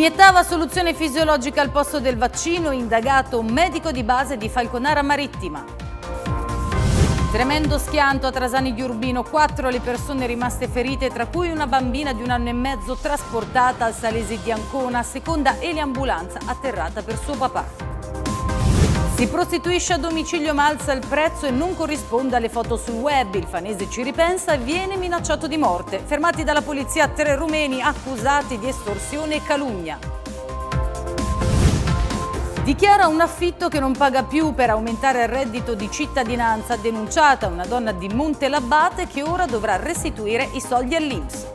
Iniettava soluzione fisiologica al posto del vaccino, indagato un medico di base di Falconara Marittima. Tremendo schianto a Trasani di Urbino, quattro le persone rimaste ferite, tra cui una bambina di un anno e mezzo trasportata al Salesi di Ancona, seconda eliambulanza atterrata per suo papà. Si prostituisce a domicilio ma alza il prezzo e non corrisponde alle foto sul web. Il fanese ci ripensa e viene minacciato di morte. Fermati dalla polizia tre rumeni accusati di estorsione e calunnia. Dichiara un affitto che non paga più per aumentare il reddito di cittadinanza denunciata una donna di Monte Labbate che ora dovrà restituire i soldi all'Inps.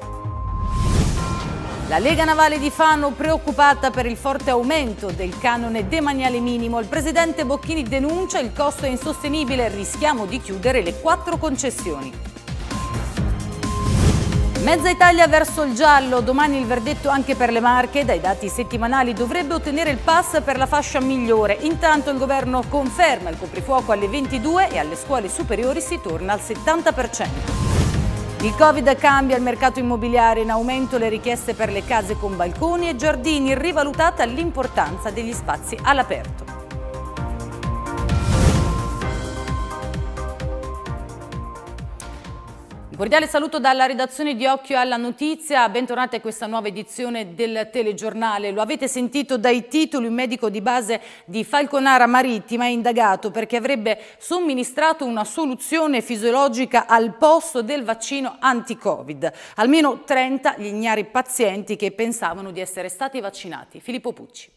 La Lega Navale di Fano preoccupata per il forte aumento del canone demaniale minimo. Il presidente Bocchini denuncia il costo è insostenibile, rischiamo di chiudere le quattro concessioni. Mezza Italia verso il giallo, domani il verdetto anche per le Marche, dai dati settimanali dovrebbe ottenere il pass per la fascia migliore. Intanto il governo conferma il coprifuoco alle 22 e alle scuole superiori si torna al 70%. Il Covid cambia il mercato immobiliare, in aumento le richieste per le case con balconi e giardini, rivalutata l'importanza degli spazi all'aperto. Cordiale saluto dalla redazione di Occhio alla Notizia, bentornati a questa nuova edizione del telegiornale. Lo avete sentito dai titoli, un medico di base di Falconara Marittima è indagato perché avrebbe somministrato una soluzione fisiologica al posto del vaccino anti-Covid. Almeno 30 gli ignari pazienti che pensavano di essere stati vaccinati. Filippo Pucci.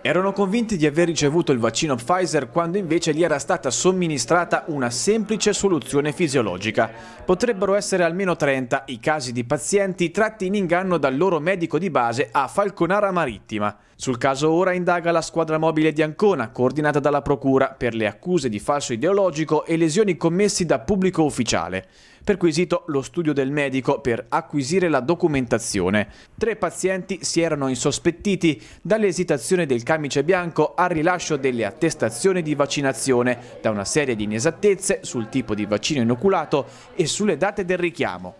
Erano convinti di aver ricevuto il vaccino Pfizer quando invece gli era stata somministrata una semplice soluzione fisiologica. Potrebbero essere almeno 30 i casi di pazienti tratti in inganno dal loro medico di base a Falconara Marittima. Sul caso ora indaga la squadra mobile di Ancona, coordinata dalla Procura, per le accuse di falso ideologico e lesioni commessi da pubblico ufficiale perquisito lo studio del medico per acquisire la documentazione. Tre pazienti si erano insospettiti dall'esitazione del camice bianco al rilascio delle attestazioni di vaccinazione da una serie di inesattezze sul tipo di vaccino inoculato e sulle date del richiamo.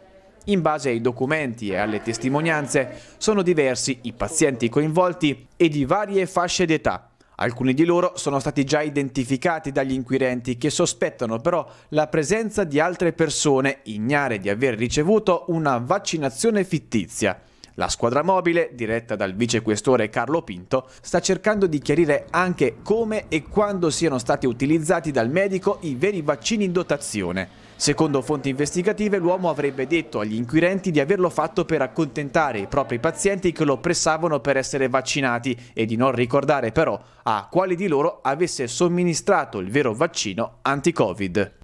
In base ai documenti e alle testimonianze sono diversi i pazienti coinvolti e di varie fasce d'età. Alcuni di loro sono stati già identificati dagli inquirenti che sospettano però la presenza di altre persone ignare di aver ricevuto una vaccinazione fittizia. La squadra mobile, diretta dal vicequestore Carlo Pinto, sta cercando di chiarire anche come e quando siano stati utilizzati dal medico i veri vaccini in dotazione. Secondo fonti investigative, l'uomo avrebbe detto agli inquirenti di averlo fatto per accontentare i propri pazienti che lo pressavano per essere vaccinati e di non ricordare però a quali di loro avesse somministrato il vero vaccino anti-Covid.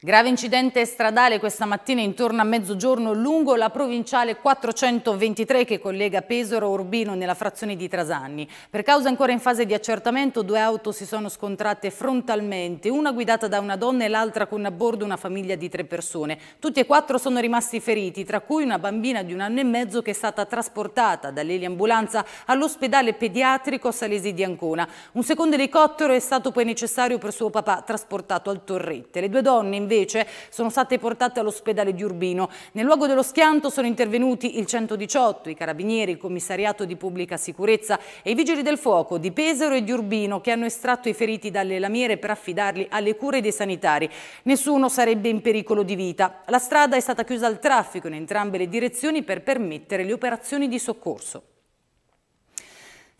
Grave incidente stradale questa mattina intorno a mezzogiorno lungo la provinciale 423 che collega Pesaro a Urbino nella frazione di Trasanni. Per causa ancora in fase di accertamento due auto si sono scontrate frontalmente, una guidata da una donna e l'altra con a bordo una famiglia di tre persone. Tutti e quattro sono rimasti feriti, tra cui una bambina di un anno e mezzo che è stata trasportata dall'eliambulanza all'ospedale pediatrico Salesi di Ancona. Un secondo elicottero è stato poi necessario per suo papà trasportato al Torrette. Le due donne invece sono state portate all'ospedale di Urbino. Nel luogo dello schianto sono intervenuti il 118, i carabinieri, il commissariato di pubblica sicurezza e i vigili del fuoco di Pesaro e di Urbino che hanno estratto i feriti dalle lamiere per affidarli alle cure dei sanitari. Nessuno sarebbe in pericolo di vita. La strada è stata chiusa al traffico in entrambe le direzioni per permettere le operazioni di soccorso.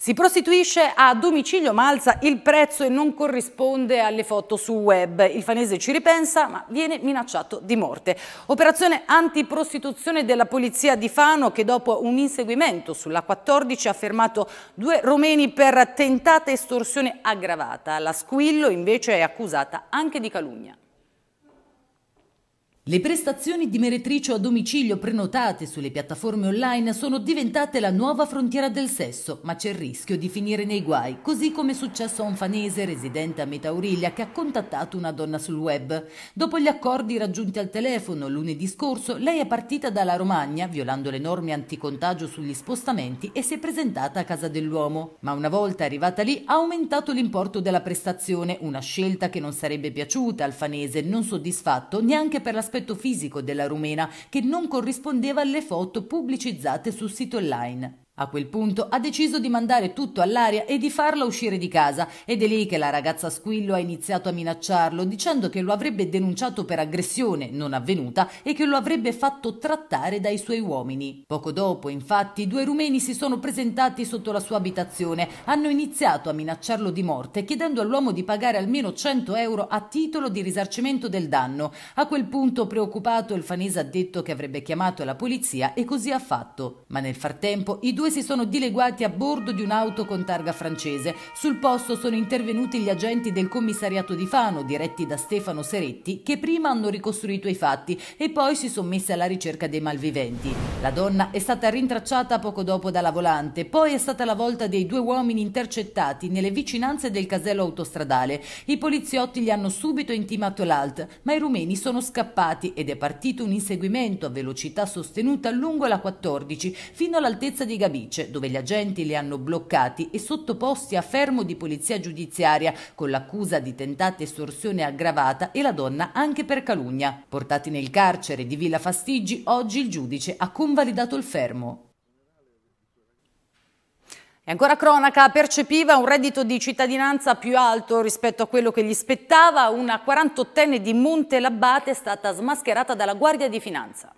Si prostituisce a domicilio ma alza il prezzo e non corrisponde alle foto sul web. Il fanese ci ripensa ma viene minacciato di morte. Operazione antiprostituzione della polizia di Fano che dopo un inseguimento sulla 14 ha fermato due romeni per tentata estorsione aggravata. La Squillo invece è accusata anche di calunnia. Le prestazioni di meretricio a domicilio prenotate sulle piattaforme online sono diventate la nuova frontiera del sesso, ma c'è il rischio di finire nei guai, così come è successo a un fanese residente a Metauriglia che ha contattato una donna sul web. Dopo gli accordi raggiunti al telefono lunedì scorso, lei è partita dalla Romagna, violando le norme anticontagio sugli spostamenti, e si è presentata a casa dell'uomo. Ma una volta arrivata lì ha aumentato l'importo della prestazione, una scelta che non sarebbe piaciuta al fanese non soddisfatto neanche per la speculazione l'aspetto fisico della rumena che non corrispondeva alle foto pubblicizzate sul sito online. A quel punto ha deciso di mandare tutto all'aria e di farla uscire di casa ed è lì che la ragazza Squillo ha iniziato a minacciarlo dicendo che lo avrebbe denunciato per aggressione non avvenuta e che lo avrebbe fatto trattare dai suoi uomini. Poco dopo, infatti, due rumeni si sono presentati sotto la sua abitazione, hanno iniziato a minacciarlo di morte chiedendo all'uomo di pagare almeno 100 euro a titolo di risarcimento del danno. A quel punto, preoccupato, il fanese ha detto che avrebbe chiamato la polizia e così ha fatto. Ma nel frattempo i due due si sono dileguati a bordo di un'auto con targa francese. Sul posto sono intervenuti gli agenti del commissariato di Fano, diretti da Stefano Seretti, che prima hanno ricostruito i fatti e poi si sono messi alla ricerca dei malviventi. La donna è stata rintracciata poco dopo dalla volante, poi è stata la volta dei due uomini intercettati nelle vicinanze del casello autostradale. I poliziotti gli hanno subito intimato l'alt, ma i rumeni sono scappati ed è partito un inseguimento a velocità sostenuta lungo la 14 fino all'altezza di Gabino Calice, dove gli agenti li hanno bloccati e sottoposti a fermo di polizia giudiziaria con l'accusa di tentata estorsione aggravata e la donna anche per calunnia. Portati nel carcere di Villa Fastigi, oggi il giudice ha convalidato il fermo. E ancora cronaca, percepiva un reddito di cittadinanza più alto rispetto a quello che gli spettava. Una 48enne di Monte Labbate è stata smascherata dalla Guardia di Finanza.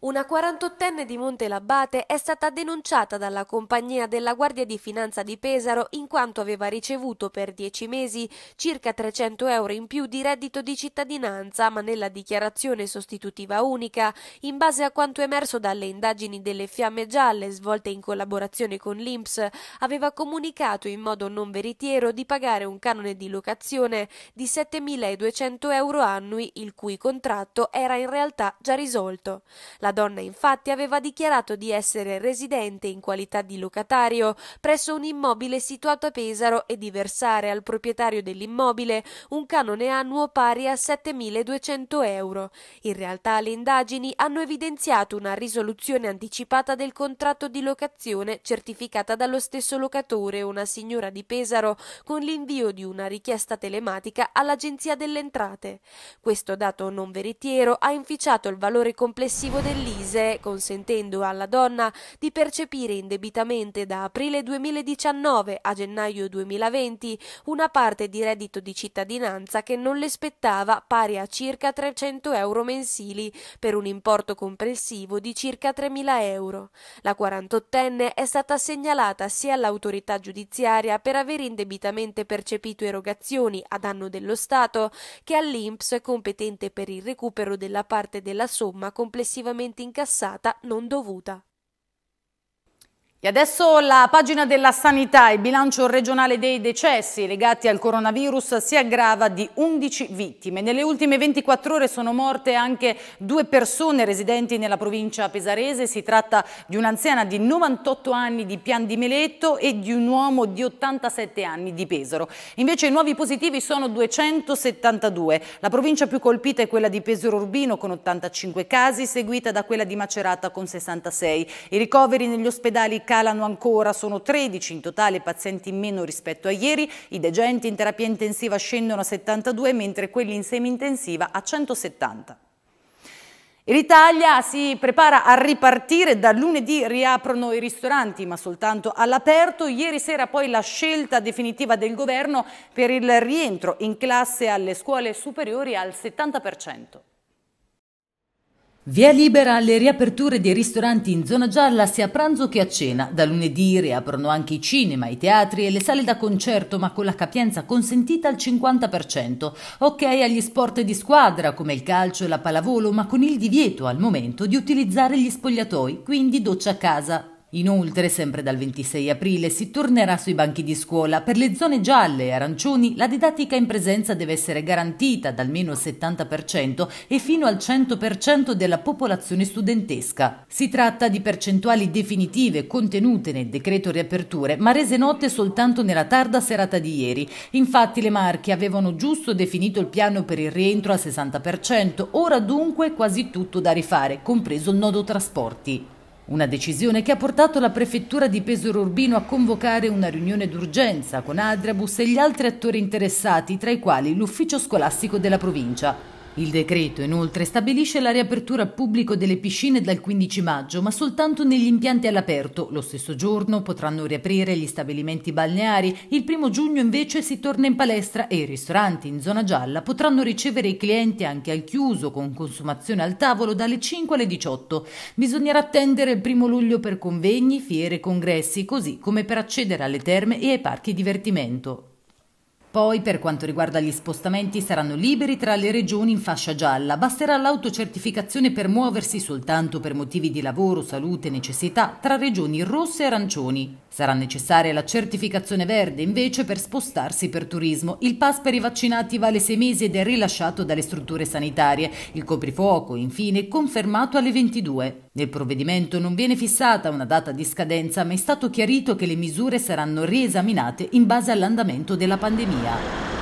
Una 48enne di Monte Labbate è stata denunciata dalla compagnia della Guardia di Finanza di Pesaro in quanto aveva ricevuto per dieci mesi circa 300 euro in più di reddito di cittadinanza, ma nella dichiarazione sostitutiva unica, in base a quanto emerso dalle indagini delle Fiamme Gialle svolte in collaborazione con l'INPS, aveva comunicato in modo non veritiero di pagare un canone di locazione di 7.200 euro annui, il cui contratto era in realtà già risolto. La la donna infatti aveva dichiarato di essere residente in qualità di locatario presso un immobile situato a Pesaro e di versare al proprietario dell'immobile un canone annuo pari a 7.200 euro. In realtà le indagini hanno evidenziato una risoluzione anticipata del contratto di locazione certificata dallo stesso locatore, una signora di Pesaro, con l'invio di una richiesta telematica all'Agenzia delle Entrate. Questo dato non veritiero ha inficiato il valore complessivo del dell'ISE, consentendo alla donna di percepire indebitamente da aprile 2019 a gennaio 2020 una parte di reddito di cittadinanza che non le spettava pari a circa 300 euro mensili per un importo complessivo di circa 3.000 euro. La 48enne è stata segnalata sia all'autorità giudiziaria per aver indebitamente percepito erogazioni a danno dello Stato che all'INPS competente per il recupero della parte della somma complessivamente eventualmente incassata non dovuta. E adesso la pagina della sanità, il bilancio regionale dei decessi legati al coronavirus si aggrava di 11 vittime. Nelle ultime 24 ore sono morte anche due persone residenti nella provincia pesarese. Si tratta di un'anziana di 98 anni di Pian di Meletto e di un uomo di 87 anni di Pesaro. Invece i nuovi positivi sono 272. La provincia più colpita è quella di Pesaro Urbino con 85 casi, seguita da quella di Macerata con 66. I ricoveri negli ospedali calano ancora, sono 13 in totale pazienti in meno rispetto a ieri, i degenti in terapia intensiva scendono a 72 mentre quelli in semi-intensiva a 170. L'Italia si prepara a ripartire, da lunedì riaprono i ristoranti ma soltanto all'aperto, ieri sera poi la scelta definitiva del governo per il rientro in classe alle scuole superiori al 70%. Via libera alle riaperture dei ristoranti in zona gialla sia a pranzo che a cena. Da lunedì riaprono anche i cinema, i teatri e le sale da concerto, ma con la capienza consentita al 50%. Ok agli sport di squadra come il calcio e la pallavolo, ma con il divieto al momento di utilizzare gli spogliatoi, quindi doccia a casa. Inoltre, sempre dal 26 aprile, si tornerà sui banchi di scuola. Per le zone gialle e arancioni la didattica in presenza deve essere garantita da almeno il 70% e fino al 100% della popolazione studentesca. Si tratta di percentuali definitive contenute nel decreto riaperture, ma rese note soltanto nella tarda serata di ieri. Infatti le Marche avevano giusto definito il piano per il rientro al 60%, ora dunque quasi tutto da rifare, compreso il nodo trasporti. Una decisione che ha portato la prefettura di Pesaro Urbino a convocare una riunione d'urgenza con Adrabus e gli altri attori interessati, tra i quali l'ufficio scolastico della provincia. Il decreto inoltre stabilisce la riapertura al pubblico delle piscine dal 15 maggio, ma soltanto negli impianti all'aperto. Lo stesso giorno potranno riaprire gli stabilimenti balneari, il primo giugno invece si torna in palestra e i ristoranti in zona gialla potranno ricevere i clienti anche al chiuso con consumazione al tavolo dalle 5 alle 18. Bisognerà attendere il primo luglio per convegni, fiere e congressi, così come per accedere alle terme e ai parchi divertimento. Poi, per quanto riguarda gli spostamenti, saranno liberi tra le regioni in fascia gialla. Basterà l'autocertificazione per muoversi soltanto per motivi di lavoro, salute, e necessità tra regioni rosse e arancioni. Sarà necessaria la certificazione verde invece per spostarsi per turismo. Il pass per i vaccinati vale sei mesi ed è rilasciato dalle strutture sanitarie. Il coprifuoco, infine, confermato alle 22. Nel provvedimento non viene fissata una data di scadenza, ma è stato chiarito che le misure saranno riesaminate in base all'andamento della pandemia. 呀。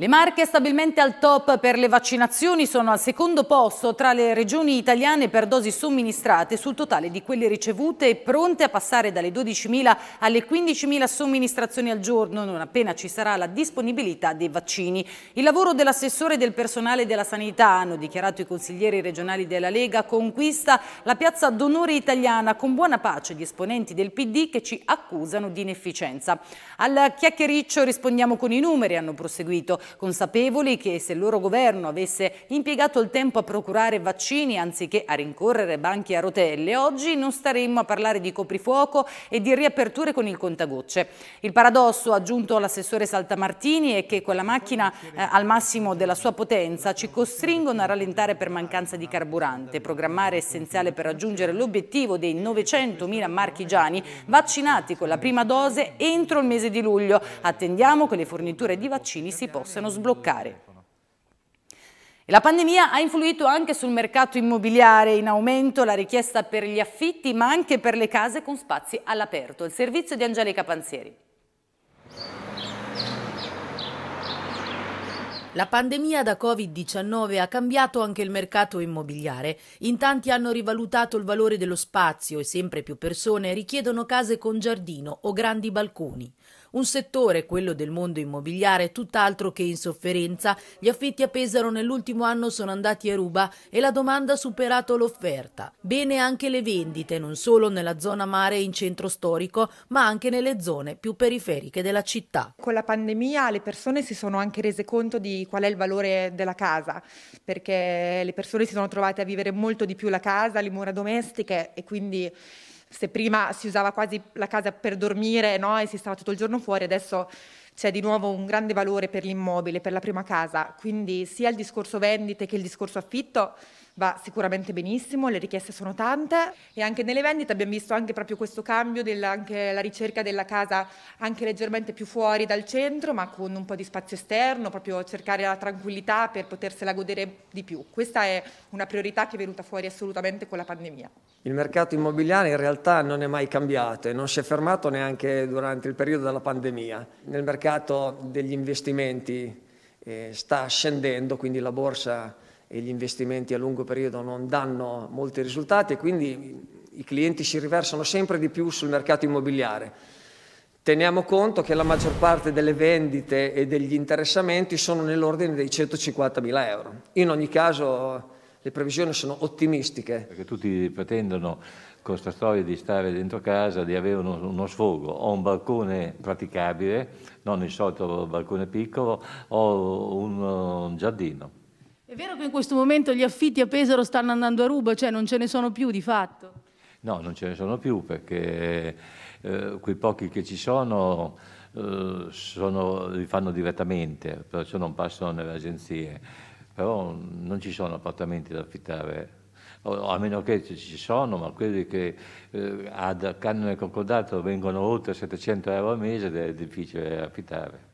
Le Marche stabilmente al top per le vaccinazioni sono al secondo posto tra le regioni italiane per dosi somministrate sul totale di quelle ricevute e pronte a passare dalle 12.000 alle 15.000 somministrazioni al giorno non appena ci sarà la disponibilità dei vaccini. Il lavoro dell'assessore del personale della sanità, hanno dichiarato i consiglieri regionali della Lega, conquista la piazza d'onore italiana con buona pace di esponenti del PD che ci accusano di inefficienza. Al chiacchiericcio rispondiamo con i numeri, hanno proseguito consapevoli che se il loro governo avesse impiegato il tempo a procurare vaccini anziché a rincorrere banchi a rotelle, oggi non staremmo a parlare di coprifuoco e di riaperture con il contagocce. Il paradosso, aggiunto l'assessore Saltamartini, è che quella macchina eh, al massimo della sua potenza ci costringono a rallentare per mancanza di carburante. Programmare è essenziale per raggiungere l'obiettivo dei 900.000 marchigiani vaccinati con la prima dose entro il mese di luglio. Attendiamo che le forniture di vaccini si possano possono sbloccare. la pandemia ha influito anche sul mercato immobiliare, in aumento la richiesta per gli affitti ma anche per le case con spazi all'aperto. Il servizio di Angelica Panzieri. La pandemia da Covid-19 ha cambiato anche il mercato immobiliare. In tanti hanno rivalutato il valore dello spazio e sempre più persone richiedono case con giardino o grandi balconi. Un settore, quello del mondo immobiliare, tutt'altro che in sofferenza. Gli affitti a Pesaro nell'ultimo anno sono andati a ruba e la domanda ha superato l'offerta. Bene anche le vendite, non solo nella zona mare e in centro storico, ma anche nelle zone più periferiche della città. Con la pandemia le persone si sono anche rese conto di qual è il valore della casa, perché le persone si sono trovate a vivere molto di più la casa, le mura domestiche e quindi se prima si usava quasi la casa per dormire no? e si stava tutto il giorno fuori, adesso c'è di nuovo un grande valore per l'immobile, per la prima casa, quindi sia il discorso vendite che il discorso affitto va sicuramente benissimo, le richieste sono tante e anche nelle vendite abbiamo visto anche proprio questo cambio, anche la ricerca della casa anche leggermente più fuori dal centro ma con un po' di spazio esterno, proprio cercare la tranquillità per potersela godere di più. Questa è una priorità che è venuta fuori assolutamente con la pandemia. Il mercato immobiliare in realtà non è mai cambiato e non si è fermato neanche durante il periodo della pandemia. Nel mercato degli investimenti eh, sta scendendo, quindi la borsa e gli investimenti a lungo periodo non danno molti risultati e quindi i clienti si riversano sempre di più sul mercato immobiliare. Teniamo conto che la maggior parte delle vendite e degli interessamenti sono nell'ordine dei 150.000 euro. In ogni caso le previsioni sono ottimistiche. Perché tutti pretendono con questa storia di stare dentro casa, di avere uno, uno sfogo, ho un balcone praticabile, non il solito balcone piccolo, ho un, un giardino è vero che in questo momento gli affitti a Pesaro stanno andando a ruba, cioè non ce ne sono più di fatto? No, non ce ne sono più perché eh, quei pochi che ci sono, eh, sono, li fanno direttamente, perciò non passano nelle agenzie, però non ci sono appartamenti da affittare. O, a meno che ci sono, ma quelli che eh, ad canone concordato vengono oltre 700 euro al mese è difficile affittare.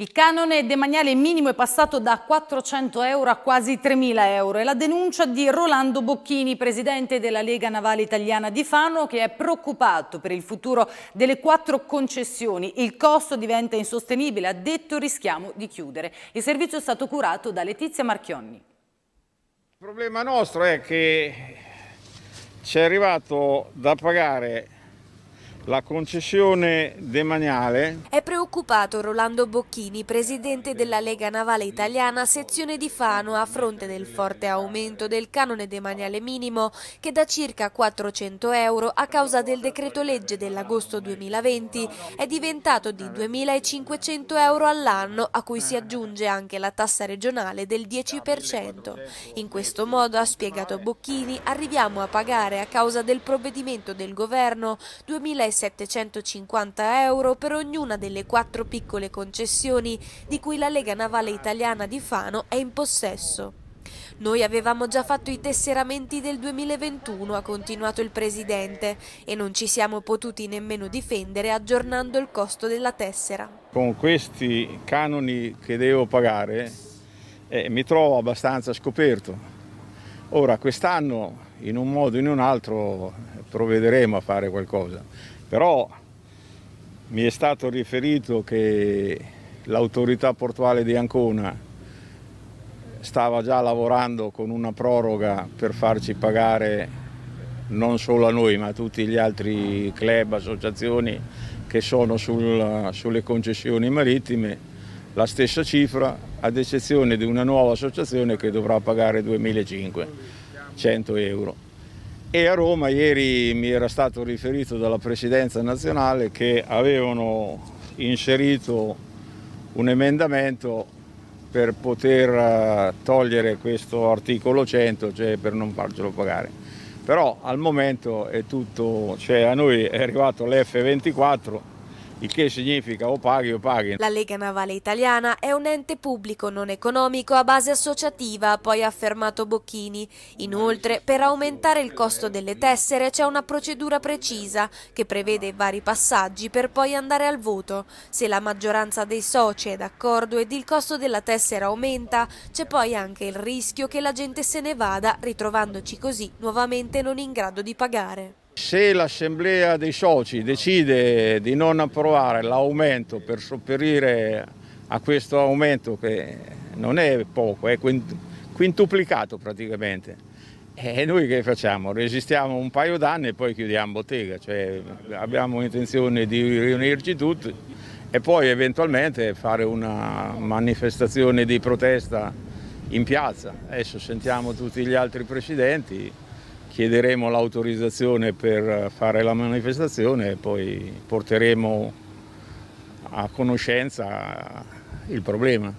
Il canone demaniale minimo è passato da 400 euro a quasi 3.000 euro. È la denuncia di Rolando Bocchini, presidente della Lega Navale Italiana di Fano, che è preoccupato per il futuro delle quattro concessioni. Il costo diventa insostenibile, ha detto rischiamo di chiudere. Il servizio è stato curato da Letizia Marchionni. Il problema nostro è che ci è arrivato da pagare la concessione demaniale. È preoccupato Rolando Bocchini, presidente della Lega Navale Italiana, sezione di Fano, a fronte del forte aumento del canone demaniale minimo che da circa 400 euro a causa del decreto legge dell'agosto 2020 è diventato di 2.500 euro all'anno a cui si aggiunge anche la tassa regionale del 10%. In questo modo, ha spiegato Bocchini, arriviamo a pagare a causa del provvedimento del governo 2.500 3.750 euro per ognuna delle quattro piccole concessioni di cui la Lega Navale Italiana di Fano è in possesso. Noi avevamo già fatto i tesseramenti del 2021, ha continuato il Presidente, e non ci siamo potuti nemmeno difendere aggiornando il costo della tessera. Con questi canoni che devo pagare eh, mi trovo abbastanza scoperto. Ora quest'anno in un modo o in un altro provvederemo a fare qualcosa. Però mi è stato riferito che l'autorità portuale di Ancona stava già lavorando con una proroga per farci pagare non solo a noi ma a tutti gli altri club, associazioni che sono sul, sulle concessioni marittime la stessa cifra ad eccezione di una nuova associazione che dovrà pagare 2.500 euro e a Roma ieri mi era stato riferito dalla Presidenza nazionale che avevano inserito un emendamento per poter eh, togliere questo articolo 100, cioè per non farcelo pagare. Però al momento è tutto, cioè a noi è arrivato l'F24 il che significa o paghi o paghi. La Lega Navale Italiana è un ente pubblico non economico a base associativa, poi ha affermato Bocchini. Inoltre, per aumentare il costo delle tessere c'è una procedura precisa che prevede vari passaggi per poi andare al voto. Se la maggioranza dei soci è d'accordo ed il costo della tessera aumenta, c'è poi anche il rischio che la gente se ne vada, ritrovandoci così nuovamente non in grado di pagare. Se l'assemblea dei soci decide di non approvare l'aumento per sopperire a questo aumento che non è poco, è quintuplicato praticamente, e noi che facciamo? Resistiamo un paio d'anni e poi chiudiamo bottega, cioè abbiamo intenzione di riunirci tutti e poi eventualmente fare una manifestazione di protesta in piazza. Adesso sentiamo tutti gli altri presidenti chiederemo l'autorizzazione per fare la manifestazione e poi porteremo a conoscenza il problema.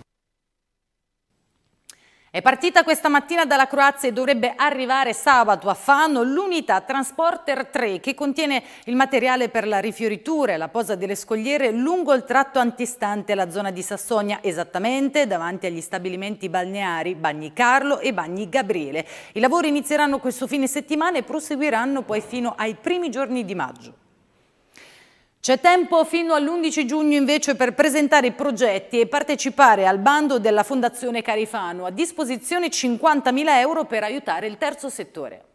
È partita questa mattina dalla Croazia e dovrebbe arrivare sabato a Fano l'unità Transporter 3 che contiene il materiale per la rifioritura e la posa delle scogliere lungo il tratto antistante la zona di Sassonia, esattamente davanti agli stabilimenti balneari Bagni Carlo e Bagni Gabriele. I lavori inizieranno questo fine settimana e proseguiranno poi fino ai primi giorni di maggio. C'è tempo fino all'11 giugno invece per presentare i progetti e partecipare al bando della Fondazione Carifano, a disposizione 50.000 euro per aiutare il terzo settore.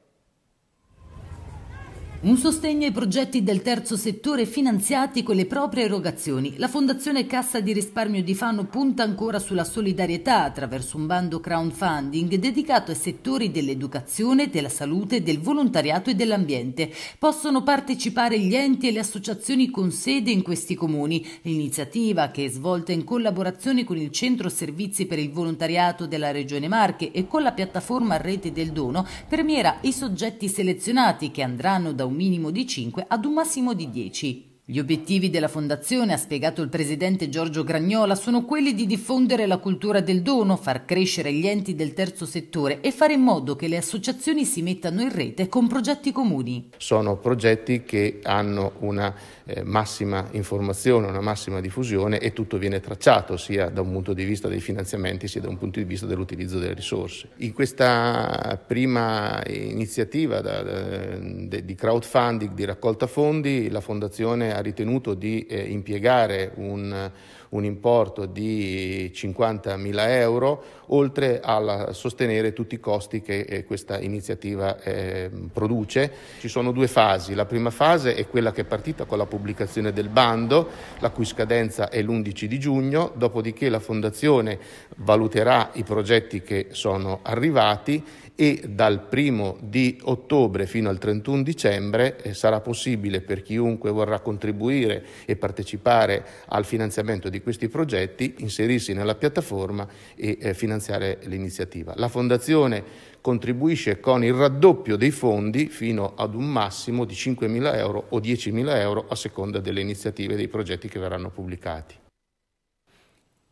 Un sostegno ai progetti del terzo settore finanziati con le proprie erogazioni. La Fondazione Cassa di Risparmio di Fano punta ancora sulla solidarietà attraverso un bando crowdfunding dedicato ai settori dell'educazione, della salute, del volontariato e dell'ambiente. Possono partecipare gli enti e le associazioni con sede in questi comuni. L'iniziativa, che è svolta in collaborazione con il Centro Servizi per il Volontariato della Regione Marche e con la piattaforma Rete del Dono, premiera i soggetti selezionati che andranno da un minimo di 5 ad un massimo di 10. Gli obiettivi della Fondazione, ha spiegato il presidente Giorgio Gragnola, sono quelli di diffondere la cultura del dono, far crescere gli enti del terzo settore e fare in modo che le associazioni si mettano in rete con progetti comuni. Sono progetti che hanno una eh, massima informazione, una massima diffusione e tutto viene tracciato sia da un punto di vista dei finanziamenti sia da un punto di vista dell'utilizzo delle risorse. In questa prima iniziativa da, da, de, di crowdfunding, di raccolta fondi, la Fondazione ha ritenuto di eh, impiegare un, un importo di 50.000 euro oltre a sostenere tutti i costi che eh, questa iniziativa eh, produce. Ci sono due fasi, la prima fase è quella che è partita con la pubblicazione del bando, la cui scadenza è l'11 di giugno, dopodiché la Fondazione valuterà i progetti che sono arrivati e dal primo di ottobre fino al 31 dicembre eh, sarà possibile per chiunque vorrà contribuire e partecipare al finanziamento di questi progetti inserirsi nella piattaforma e eh, finanziare finanziare l'iniziativa. La Fondazione contribuisce con il raddoppio dei fondi fino ad un massimo di 5.000 euro o 10.000 euro a seconda delle iniziative e dei progetti che verranno pubblicati.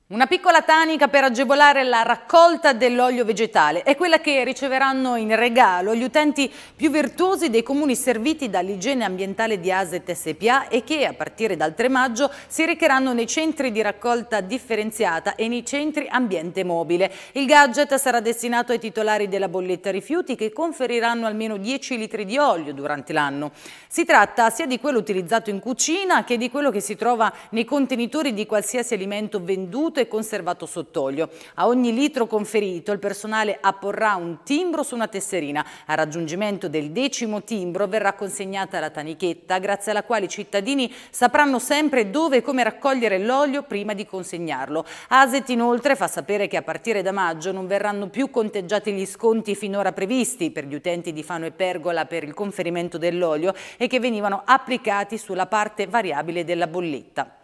Una piccola tanica per agevolare la raccolta dell'olio vegetale è quella che riceveranno in regalo gli utenti più virtuosi dei comuni serviti dall'igiene ambientale di ASET SPA e che a partire dal 3 maggio si recheranno nei centri di raccolta differenziata e nei centri ambiente mobile. Il gadget sarà destinato ai titolari della bolletta rifiuti che conferiranno almeno 10 litri di olio durante l'anno. Si tratta sia di quello utilizzato in cucina che di quello che si trova nei contenitori di qualsiasi alimento venduto tenuto e conservato sott'olio. A ogni litro conferito il personale apporrà un timbro su una tesserina. A raggiungimento del decimo timbro verrà consegnata la tanichetta grazie alla quale i cittadini sapranno sempre dove e come raccogliere l'olio prima di consegnarlo. Aset inoltre fa sapere che a partire da maggio non verranno più conteggiati gli sconti finora previsti per gli utenti di Fano e Pergola per il conferimento dell'olio e che venivano applicati sulla parte variabile della bolletta.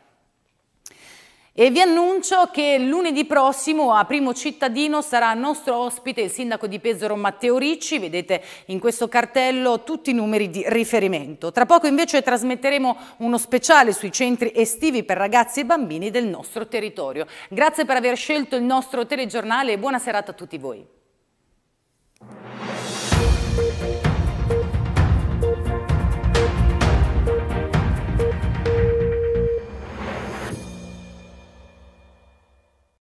E vi annuncio che lunedì prossimo a Primo Cittadino sarà nostro ospite il sindaco di Pesaro Matteo Ricci, vedete in questo cartello tutti i numeri di riferimento. Tra poco invece trasmetteremo uno speciale sui centri estivi per ragazzi e bambini del nostro territorio. Grazie per aver scelto il nostro telegiornale e buona serata a tutti voi.